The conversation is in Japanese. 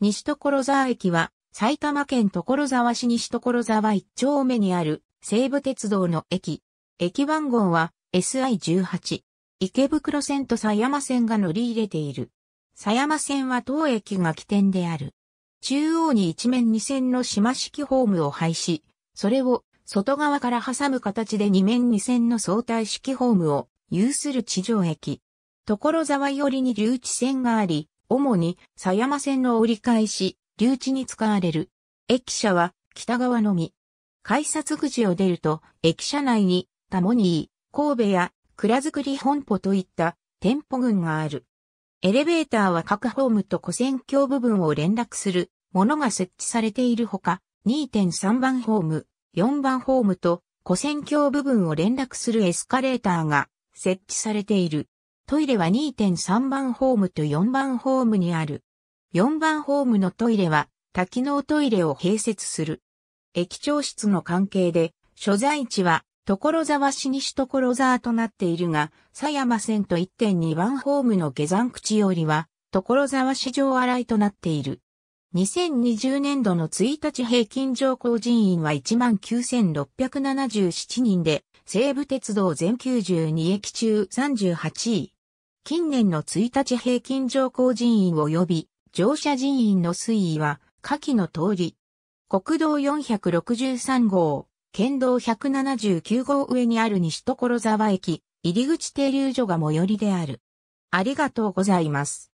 西所沢駅は、埼玉県所沢市西所沢一丁目にある西武鉄道の駅。駅番号は SI18。池袋線と狭山線が乗り入れている。狭山線は当駅が起点である。中央に一面二線の島式ホームを廃止、それを外側から挟む形で二面二線の相対式ホームを有する地上駅。所沢寄りに留置線があり、主に狭山線の折り返し、留置に使われる。駅舎は北側のみ。改札口を出ると、駅舎内にタモニー、神戸や蔵造り本舗といった店舗群がある。エレベーターは各ホームと古線橋部分を連絡するものが設置されているほか、2.3番ホーム、4番ホームと古線橋部分を連絡するエスカレーターが設置されている。トイレは2.3番ホームと4番ホームにある。4番ホームのトイレは多機能トイレを併設する。駅長室の関係で、所在地は所沢市西所沢となっているが、狭山線と1.2番ホームの下山口よりは、所沢市場洗いとなっている。2020年度の1日平均乗降人員は19,677人で、西武鉄道全92駅中38位。近年の1日平均乗降人員及び乗車人員の推移は下記の通り、国道463号、県道179号上にある西所沢駅、入口停留所が最寄りである。ありがとうございます。